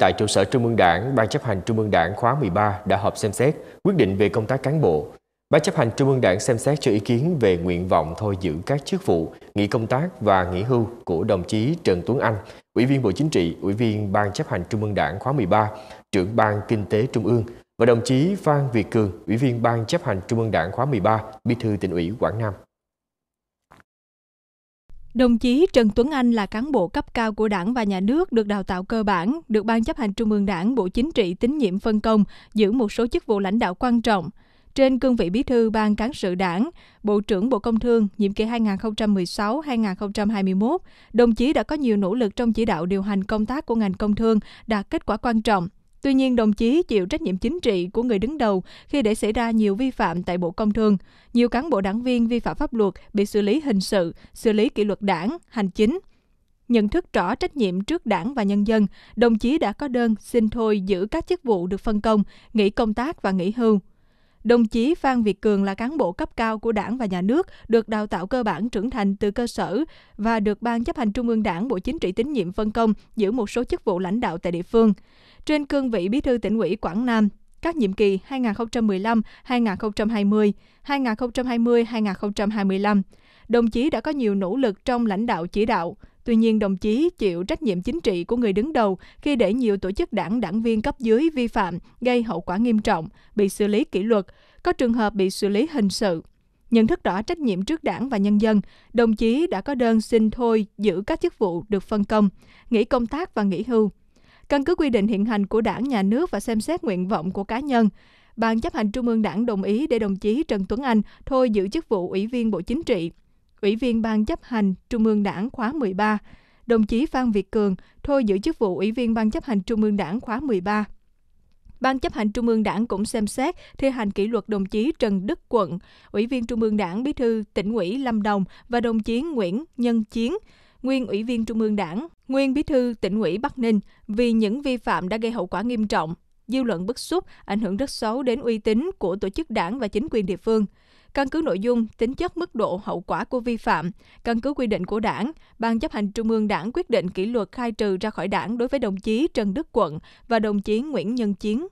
tại trụ sở Trung ương Đảng, Ban chấp hành Trung ương Đảng khóa 13 đã họp xem xét quyết định về công tác cán bộ. Ban chấp hành Trung ương Đảng xem xét cho ý kiến về nguyện vọng thôi giữ các chức vụ, nghỉ công tác và nghỉ hưu của đồng chí Trần Tuấn Anh, Ủy viên Bộ Chính trị, Ủy viên Ban chấp hành Trung ương Đảng khóa 13, trưởng Ban Kinh tế Trung ương và đồng chí Phan Việt Cường, Ủy viên Ban chấp hành Trung ương Đảng khóa 13, Bí thư tỉnh ủy Quảng Nam. Đồng chí Trần Tuấn Anh là cán bộ cấp cao của Đảng và Nhà nước được đào tạo cơ bản, được Ban chấp hành Trung ương Đảng Bộ Chính trị tín nhiệm phân công, giữ một số chức vụ lãnh đạo quan trọng. Trên cương vị bí thư Ban cán sự Đảng, Bộ trưởng Bộ Công Thương nhiệm kỳ 2016-2021, đồng chí đã có nhiều nỗ lực trong chỉ đạo điều hành công tác của ngành công thương, đạt kết quả quan trọng Tuy nhiên, đồng chí chịu trách nhiệm chính trị của người đứng đầu khi để xảy ra nhiều vi phạm tại Bộ Công Thương. Nhiều cán bộ đảng viên vi phạm pháp luật bị xử lý hình sự, xử lý kỷ luật đảng, hành chính. Nhận thức rõ trách nhiệm trước đảng và nhân dân, đồng chí đã có đơn xin thôi giữ các chức vụ được phân công, nghỉ công tác và nghỉ hưu. Đồng chí Phan Việt Cường là cán bộ cấp cao của Đảng và Nhà nước, được đào tạo cơ bản trưởng thành từ cơ sở và được Ban chấp hành Trung ương Đảng Bộ Chính trị tín nhiệm phân công giữ một số chức vụ lãnh đạo tại địa phương. Trên cương vị Bí thư tỉnh ủy Quảng Nam, các nhiệm kỳ 2015-2020, 2020-2025, đồng chí đã có nhiều nỗ lực trong lãnh đạo chỉ đạo, Tuy nhiên, đồng chí chịu trách nhiệm chính trị của người đứng đầu khi để nhiều tổ chức đảng đảng viên cấp dưới vi phạm gây hậu quả nghiêm trọng, bị xử lý kỷ luật, có trường hợp bị xử lý hình sự. Nhận thức rõ trách nhiệm trước đảng và nhân dân, đồng chí đã có đơn xin thôi giữ các chức vụ được phân công, nghỉ công tác và nghỉ hưu. Căn cứ quy định hiện hành của đảng, nhà nước và xem xét nguyện vọng của cá nhân, Ban chấp hành Trung ương Đảng đồng ý để đồng chí Trần Tuấn Anh thôi giữ chức vụ Ủy viên Bộ Chính trị, Ủy viên Ban chấp hành Trung ương Đảng khóa 13, đồng chí Phan Việt Cường thôi giữ chức vụ Ủy viên Ban chấp hành Trung ương Đảng khóa 13. Ban chấp hành Trung ương Đảng cũng xem xét thi hành kỷ luật đồng chí Trần Đức Quận, Ủy viên Trung ương Đảng Bí thư tỉnh ủy Lâm Đồng và đồng chí Nguyễn Nhân Chiến, nguyên Ủy viên Trung ương Đảng, nguyên Bí thư tỉnh ủy Bắc Ninh vì những vi phạm đã gây hậu quả nghiêm trọng, dư luận bức xúc, ảnh hưởng rất xấu đến uy tín của tổ chức đảng và chính quyền địa phương căn cứ nội dung, tính chất mức độ hậu quả của vi phạm, căn cứ quy định của đảng, Ban chấp hành Trung ương đảng quyết định kỷ luật khai trừ ra khỏi đảng đối với đồng chí Trần Đức Quận và đồng chí Nguyễn Nhân Chiến.